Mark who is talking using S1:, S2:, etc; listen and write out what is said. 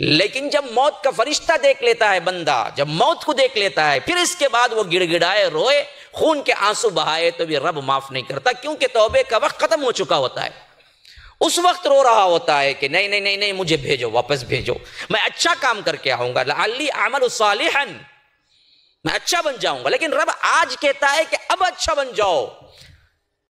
S1: लेकिन जब मौत का फरिश्ता देख लेता है बंदा जब मौत को देख लेता है फिर इसके बाद वो गिड़गिड़ाए रोए खून के आंसू बहाए तो भी रब माफ नहीं करता क्योंकि तोबे का वक्त खत्म हो चुका होता है उस वक्त रो रहा होता है कि नहीं नहीं नहीं नहीं मुझे भेजो वापस भेजो मैं अच्छा काम करके आऊंगा अली अमल सालिहन
S2: मैं अच्छा बन जाऊंगा लेकिन रब आज कहता है कि अब अच्छा बन जाओ